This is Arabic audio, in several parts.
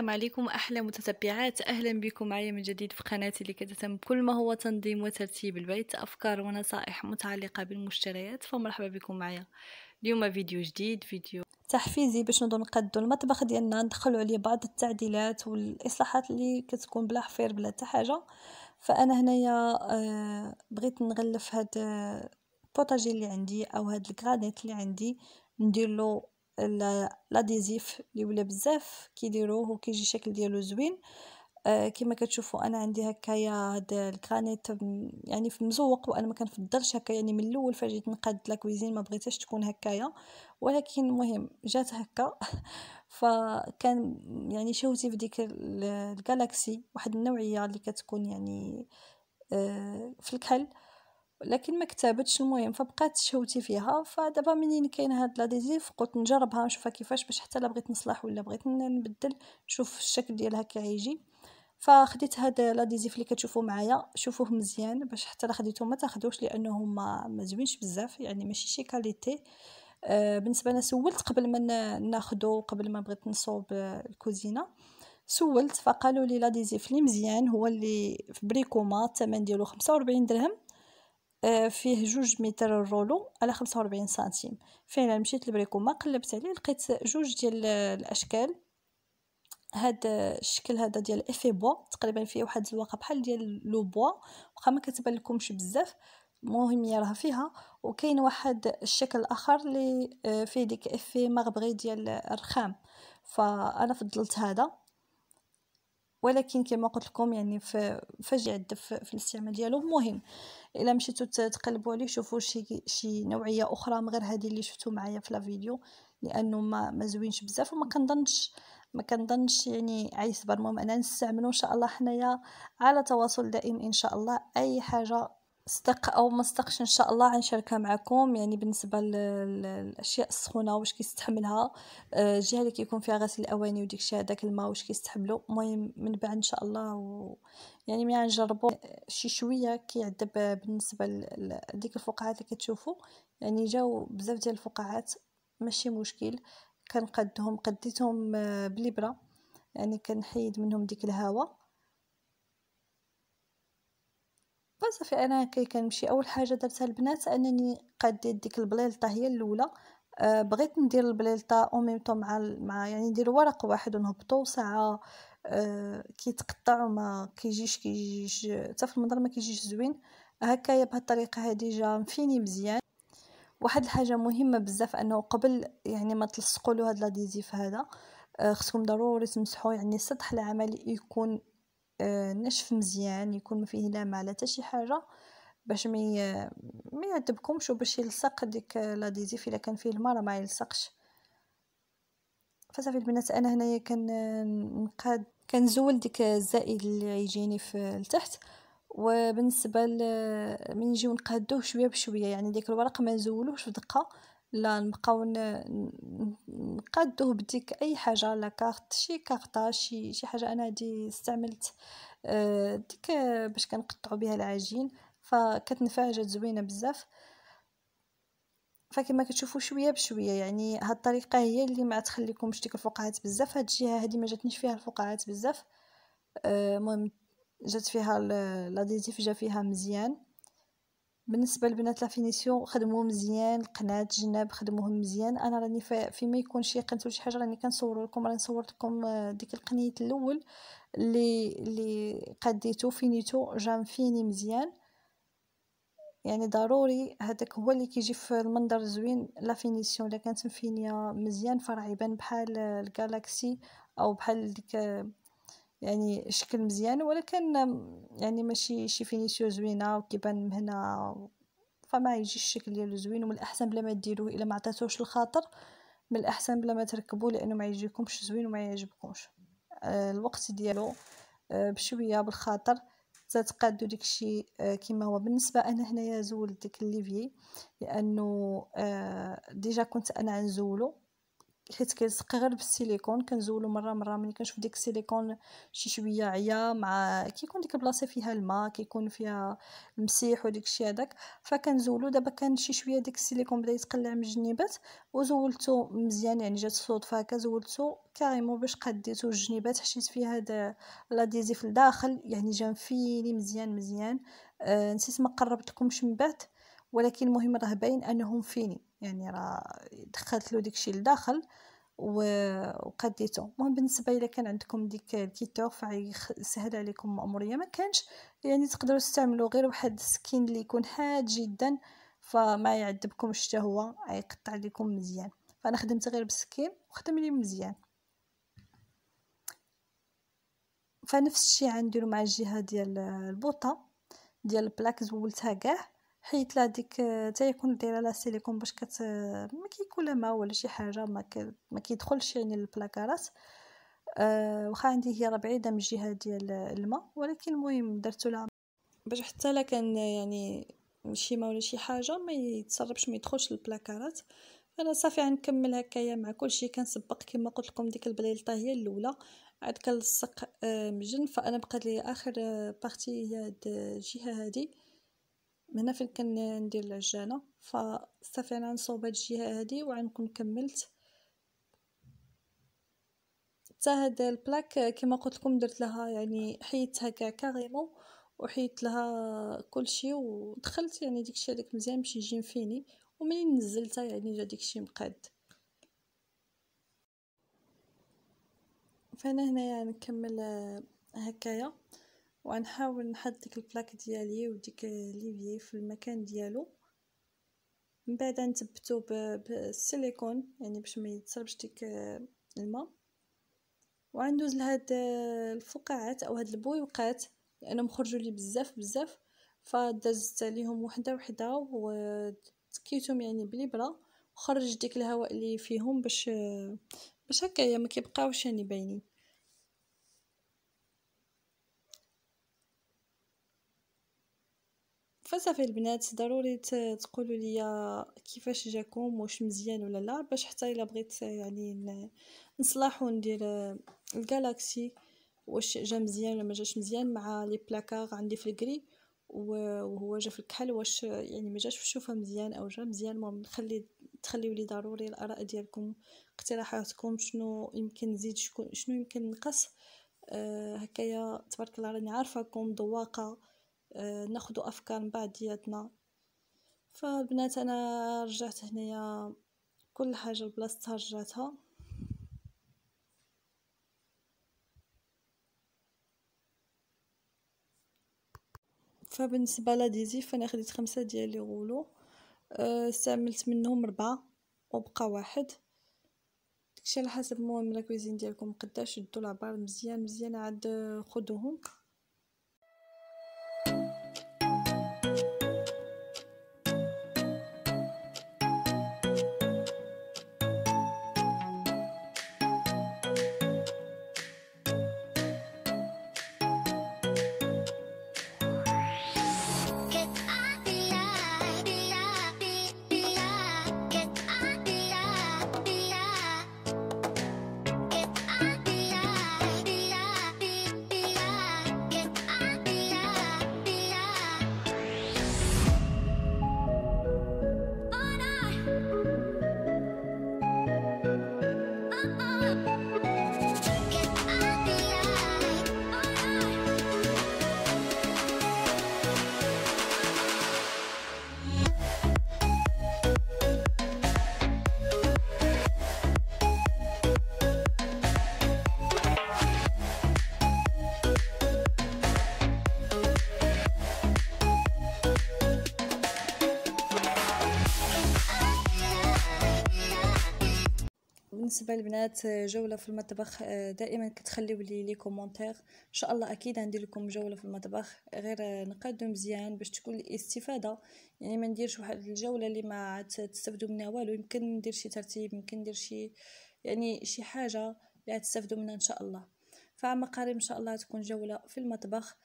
السلام عليكم احلى متتبعات اهلا بكم معي من جديد في قناتي اللي كتهتم بكل ما هو تنظيم وترتيب البيت افكار ونصائح متعلقه بالمشتريات فمرحبا بكم معايا اليوم فيديو جديد فيديو تحفيزي باش نضو نقدو المطبخ ديالنا ندخلوا عليه بعض التعديلات والاصلاحات اللي كتكون بلا حفير بلا حتى حاجه فانا هنايا آه، بغيت نغلف هاد البوطاجي آه، اللي عندي او هاد الكرانيت اللي عندي ندير له لاديزيف اللي ولا بزاف كيديروه وكيجي الشكل ديالو زوين آه كما كتشوفوا انا عندي هكايا هاد الكرانيت يعني في مزوق وانا ما كنفضلش هكا يعني من الاول فاش جيت نقاد لا كويزين ما بغيتش تكون هكايا ولكن المهم جات هكا فكان يعني شوتي في ديك الجالاكسي واحد النوعيه اللي كتكون يعني آه في الكحل لكن ما كتبتش المهم فبقات شهوتي فيها فدابا منين كاين هاد لاديزيف قلت نجربها نشوفها كيفاش باش حتى لا بغيت نصلح ولا بغيت نبدل نشوف الشكل ديالها كيعيجي فخديت هاد لاديزيف اللي كتشوفوا معايا شوفوه مزيان باش حتى لا خديتو ما تاخذوش لانهم ما, زوينش بزاف يعني ماشي شي كاليتي آه بالنسبه انا سولت قبل ما ناخذو قبل ما بغيت نصوب الكوزينه سولت فقالوا لي لاديزيف اللي مزيان هو اللي في بريكوما الثمن ديالو 45 درهم آه، فيه جوج متر الرولو على خمسة وربعين سنتيم فعلا مشيت لبريكوما قلبت عليه لقيت جوج ديال الاشكال هاد الشكل هذا ديال افي بوا تقريبا فيه واحد الزواقه بحال ديال لو بوا واخا ما كتبان لكمش بزاف المهم هي راه فيها وكاين واحد الشكل اخر اللي آه، فيه ديك افي مغبغي ديال الرخام فانا فضلت هذا ولكن كما قلت لكم يعني فجع الدف في الاستعمال ديالو مهم الا مشيتو تقلبوا عليه شوفوا شي شي نوعيه اخرى من غير هذه اللي شفتو معايا في لا فيديو لانه ما ما زوينش بزاف وما كنظنش ما كنظنش يعني عايز المهم انا نستعملو ان شاء الله حنايا على تواصل دائم ان شاء الله اي حاجه استق او ما استقش ان شاء الله غنشاركها معكم يعني بالنسبه للاشياء السخونه واش كيستحملها آه، الجهه اللي كيكون فيها غسيل الاواني وديك الشيء هذاك الماء واش كيستحملو المهم من بعد ان شاء الله و... يعني ملي غنجربو شي شويه كيعذب آه، بالنسبه لديك الفقاعات اللي كتشوفوا يعني جاو بزاف ديال الفقاعات ماشي مشكل كنقدهم قديتهم آه، بالابره يعني كنحيد منهم ديك الهواء بقى صافي انا كي كنمشي اول حاجه درتها البنات انني قديت ديك البليلطه هي الاولى آه، بغيت ندير البليلطه او طو مع مع يعني ندير ورق واحد ونهبطو ساعه أه كيتقطع وما كيجيش كيجيش حتى في المنظر ما كيجيش زوين هكايا بهاد الطريقه هادي جا مفيني مزيان واحد الحاجه مهمه بزاف انه قبل يعني ما تلصقوا له هاد لاديزيف هذا آه، خصكم ضروري تمسحوا يعني السطح العملي يكون آه، ناشف مزيان يكون ما فيه لا ماء لا حتى شي حاجه باش ما ما يعذبكمش وباش يلصق ديك لاديزيف الا كان فيه الماء راه ما يلصقش فصافي البنات انا هنايا نقاد كنزول ديك الزائد اللي يجيني في التحت وبالنسبه من نجيو نقادوه شويه بشويه يعني ديك الورق ما نزولوهش في دقه لا نبقاو نقادوه بديك اي حاجه لا كارت شي كارتا شي شي حاجه انا هادي استعملت آه، ديك باش كنقطعوا بها العجين فكتنفع جات زوينه بزاف فكما كتشوفوا شويه بشويه يعني هاد الطريقه هي اللي ما تخليكمش ديك الفقاعات بزاف هاد الجهه هادي ما جاتنيش فيها الفقاعات بزاف آه، المهم جات فيها ديزيف جا فيها مزيان بالنسبه لبنات فينيسيون خدموا مزيان القناه الجناب خدموهم مزيان انا راني فيما يكون شي قنت ولا شي حاجه راني كنصور لكم راني صورت لكم آه، ديك القنيت الاول اللي اللي قديتو فينيتو جام فيني مزيان يعني ضروري هذاك هو اللي كيجي في المنظر زوين لا فينيسيون الا كانت مفينيه مزيان فراه يبان بحال الجالاكسي او بحال ديك يعني شكل مزيان ولكن يعني ماشي شي فينيسيو زوينه وكيبان من هنا فما يجي الشكل ديالو زوين ومن الاحسن بلا ما ديروه الا ما عطاتوش الخاطر من الاحسن بلا ما تركبوه لانه ما يجيكمش زوين وما يعجبكمش آه، الوقت ديالو آه، بشويه بالخاطر تتقادو داكشي آه كما هو بالنسبه انا هنايا زولت ديك الليفيي لانه آه، ديجا كنت انا عنزولو حيت كيلصق غير بالسيليكون كنزولو مره مره ملي كنشوف ديك السيليكون شي شويه عيا مع كيكون ديك البلاصه فيها الماء كيكون فيها المسيح وديك الشيء هذاك فكنزولو دابا كان شي شويه ديك السيليكون بدا يتقلع من الجنيبات وزولتو مزيان يعني جات صدفه هكا زولتو كاريمون باش قديتو الجنيبات حشيت فيه هذا لاديزيف لداخل يعني جان فيني مزيان مزيان آه نسيت ما قربت لكمش من بعد ولكن المهم راه باين انهم فيني يعني راه دخلت له داكشي لداخل وقديتو المهم بالنسبه الا كان عندكم ديك الكيتور فغيسهل عليكم مأموريه ما كانش يعني تقدروا تستعملوا غير واحد السكين اللي يكون حاد جدا فما يعذبكمش حتى هو يقطع لكم مزيان فانا خدمت غير بالسكين وخدم لي مزيان فنفس الشيء غنديرو مع الجهه ديال البوطه ديال البلاك زولتها كاع حيت لا ديك يكون دايره لا سيليكون باش كت ما كيكون لا ما ولا شي حاجه ما, ما كيدخلش يعني البلاكارات آه، واخا عندي هي راه بعيده من الجهه ديال الماء ولكن المهم درتو لها باش حتى لا كان يعني شي ما ولا شي حاجه ما يتسربش ما يدخلش البلاكارات انا صافي غنكمل هكايا مع كلشي كنسبق كما قلت لكم ديك البليلطه هي الاولى عاد كنلصق آه، مجن فانا بقى لي اخر بارتي آه، هي هاد الجهه هادي هنا فين كندير العجانه فصافي انا نصوب هاد الجهه هادي وغنكون كملت حتى هاد البلاك كما قلت لكم درت لها يعني حيدتها كاع كاريمون وحيدت لها كلشي ودخلت يعني الشيء هذاك مزيان باش يجي مفيني ومنين نزلتها يعني جا الشيء مقاد فانا هنايا يعني نكمل هكايا وغنحاول نحط ديك البلاك ديالي وديك ليفيي في المكان ديالو من بعد نثبتو بالسيليكون يعني باش ما يتسربش ديك آه، الماء وغندوز لهاد آه، الفقاعات او هاد البويقات لانهم خرجوا لي بزاف بزاف فدازت عليهم وحده وحده وتكيتهم يعني بالابره وخرج ديك الهواء اللي فيهم باش آه، باش هكايا ما كيبقاوش يعني باينين فصافي البنات ضروري تقولوا لي كيفاش جاكم واش مزيان ولا لا باش حتى الا بغيت يعني نصلح وندير الجالاكسي واش جا مزيان ولا ما جاش مزيان مع لي بلاكار عندي في الكري وهو جا في الكحل واش يعني ما جاش في الشوفه مزيان او جا مزيان المهم نخلي تخليوا لي ضروري الاراء ديالكم اقتراحاتكم شنو يمكن نزيد شكون شنو يمكن نقص آه، هكايا تبارك الله راني عارفاكم ذواقه آه، ناخذ افكار من فالبنات انا رجعت هنايا كل حاجه لبلاصتها رجعتها فبالنسبه لديزي فانا خديت خمسة ديال لي غولو آه، استعملت منهم ربعة وبقى واحد داكشي على حسب المهم لا كويزين ديالكم قداش شدوا العبار مزيان مزيان عاد آه، خدوهم بالنسبه للبنات آه، جوله في المطبخ آه، دائما كتخليو لي لي كومونتير ان شاء الله اكيد غندير لكم جوله في المطبخ غير آه، نقادو مزيان باش تكون الاستفاده يعني ما نديرش واحد الجوله اللي ما عاد تستافدوا منها والو يمكن ندير شي ترتيب يمكن ندير شي يعني شي حاجه اللي تستافدوا منها ان شاء الله فعما قريب ان شاء الله تكون جوله في المطبخ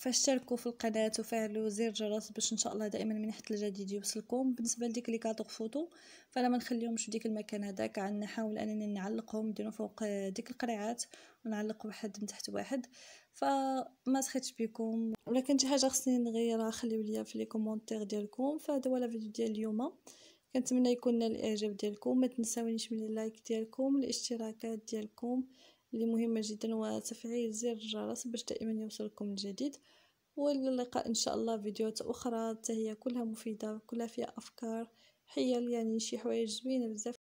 فاشتركوا في القناه وفعلوا زر الجرس باش ان شاء الله دائما من حتى الجديد يوصلكم بالنسبه لديك اللي كاتق فوتو فانا ما نخليهمش في ديك المكان هذاك عن نحاول انني نعلقهم نديرهم فوق ديك القريعات ونعلق واحد من تحت واحد فما سخيتش بكم ولا شي حاجه خصني نغيرها خليو ليا في لي كومونتير ديالكم فهذا هو الفيديو ديال اليوم كنتمنى يكون نال الاعجاب ديالكم ما تنساونيش من اللايك ديالكم الاشتراكات ديالكم اللي مهمة جدا وتفعيل زر الجرس باش دائما يوصلكم الجديد والى اللقاء ان شاء الله فيديوهات اخرى حتى هي كلها مفيدة كلها فيها افكار حيل يعني شي حوايج زوينة بزاف